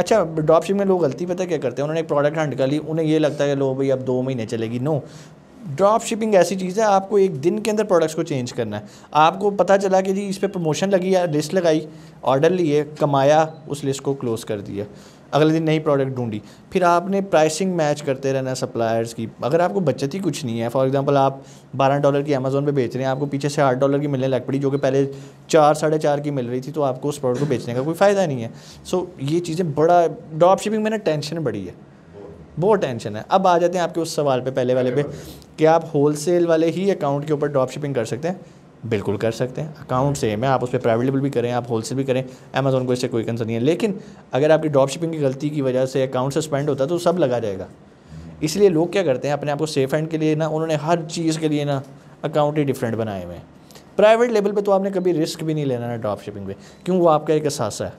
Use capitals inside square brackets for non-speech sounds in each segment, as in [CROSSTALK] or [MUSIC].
अच्छा drop ship में लोग गलती पता क्या करते हैं उन्होंने एक प्रोडक्ट हंड कर ली उन्हें ये लगता है कि लो भाई अब दो महीने चलेगी नो ड्रॉप शिपिंग ऐसी चीज़ है आपको एक दिन के अंदर प्रोडक्ट्स को चेंज करना है आपको पता चला कि जी इस पर प्रमोशन लगी या लिस्ट लगाई ऑर्डर लिए कमाया उस लिस्ट को क्लोज़ कर दिया अगले दिन नई प्रोडक्ट ढूंढी फिर आपने प्राइसिंग मैच करते रहना सप्लायर्स की अगर आपको बचत ही कुछ नहीं है फॉर एग्जांपल आप 12 डॉलर की अमेज़ोन पे बेच रहे हैं आपको पीछे से आठ डॉलर की मिलने लग पड़ी जो कि पहले चार साढ़े चार की मिल रही थी तो आपको उस प्रोडक्ट को बेचने का कोई फ़ायदा नहीं है सो ये चीज़ें बड़ा ड्रॉप शिपिंग में ना टेंशन बढ़ी है बहुत टेंशन है अब आ जाते हैं आपके उस सवाल पे पहले वाले पे क्या आप होलसेल वाले ही अकाउंट के ऊपर ड्रॉप शिपिंग कर सकते हैं बिल्कुल कर सकते हैं अकाउंट सेम है आप उस पर प्राइवेट लेबल भी करें आप होलसेल भी करें अमेज़ोन को इससे कोई कंसर्न नहीं है लेकिन अगर आपकी ड्रॉप शिपिंग की गलती की वजह से अकाउंट सस्पेंड होता है तो सब लगा जाएगा इसलिए लोग क्या करते हैं अपने आप को सेफ हैंड के लिए ना उन्होंने हर चीज़ के लिए ना अकाउंट ही डिफरेंट बनाए हुए हैं प्राइवेट लेवल पे तो आपने कभी रिस्क भी नहीं लेना ना ड्रॉप शिपिंग पे क्यों वो आपका एक एहसास है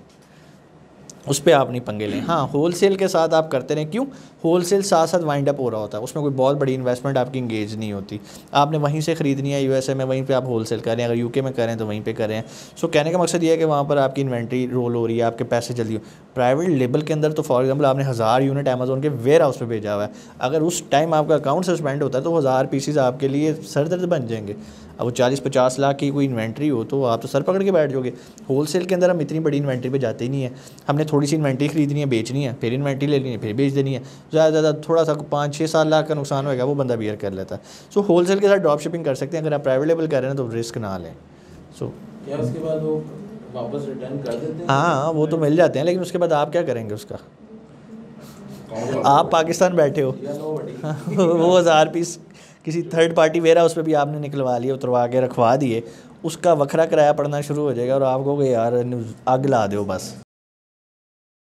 उस पर आप नहीं पंगे लें हाँ होलसेल के साथ आप करते रहें क्यों होलसेल साथ साथ वाइंड अप हो रहा होता है उसमें कोई बहुत बड़ी इन्वेस्टमेंट आपकी इंगेज नहीं होती आपने वहीं से ख़रीदनी है यूएसए में वहीं पे आप होलसेल करें अगर यूके में करें तो वहीं पे करें सो कहने का मकसद ये है कि वहाँ पर आपकी इन्वेंट्री रोल हो रही है आपके पैसे जल्दी प्राइवेट लेबल के अंदर तो फॉर एग्जांपल आपने हज़ार यूनिट अमेजोन के वेयर हाउस पर भेजा हुआ है अगर उस टाइम आपका अकाउंट सस्पेंड होता है तो हज़ार पीसीज आपके लिए सर दर्द बन जाएंगे अब वो चालीस पचास लाख की कोई इन्वेंट्री हो तो आप तो सर पकड़ के बैठ जाओगे होलसेल के अंदर हम इतनी बड़ी इन्वेंट्री पे जाते ही नहीं है हमने थोड़ी सी इन्वेंट्री खरीदनी है बेचनी है फिर इन्वेंट्री ले लेनी है फिर बेच देनी है ज़्यादा से ज़्यादा थोड़ा सा पाँच छः सात लाख का नुकसान होएगा वो बंदा बियर कर लेता है सो होल के साथ ड्रॉप शिपिंग कर सकते हैं अगर आप प्राइवेट लेबल कर रहे हैं तो रिस्क ना लें सो क्या उसके बाद वो वापस रिटर्न कर देते हैं हाँ वो तो मिल जाते हैं लेकिन उसके बाद आप क्या करेंगे उसका आप पाकिस्तान बैठे हो [LAUGHS] वो हज़ार पीस किसी थर्ड पार्टी वेरा उस पर भी आपने निकलवा लिए उतरवा के रखवा दिए उसका वखरा किराया पड़ना शुरू हो जाएगा और आप कहोगे यार आग ला दो बस